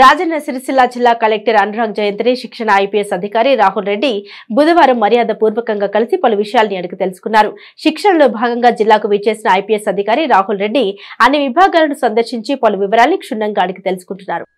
రాజన్న సిరిసిల్ల జిల్లా కలెక్టర్ అనురాగ్ జయంతిని శిక్షణ ఐపీఎస్ అధికారి రాహుల్ రెడ్డి బుధవారం మర్యాద పూర్వకంగా కలిసి పలు విషయాల్ని అడిగి తెలుసుకున్నారు శిక్షణలో భాగంగా జిల్లాకు విచ్చేసిన ఐపీఎస్ అధికారి రాహుల్ రెడ్డి అన్ని విభాగాలను సందర్శించి పలు వివరాలను క్షుణ్ణంగా అడిగి తెలుసుకుంటున్నారు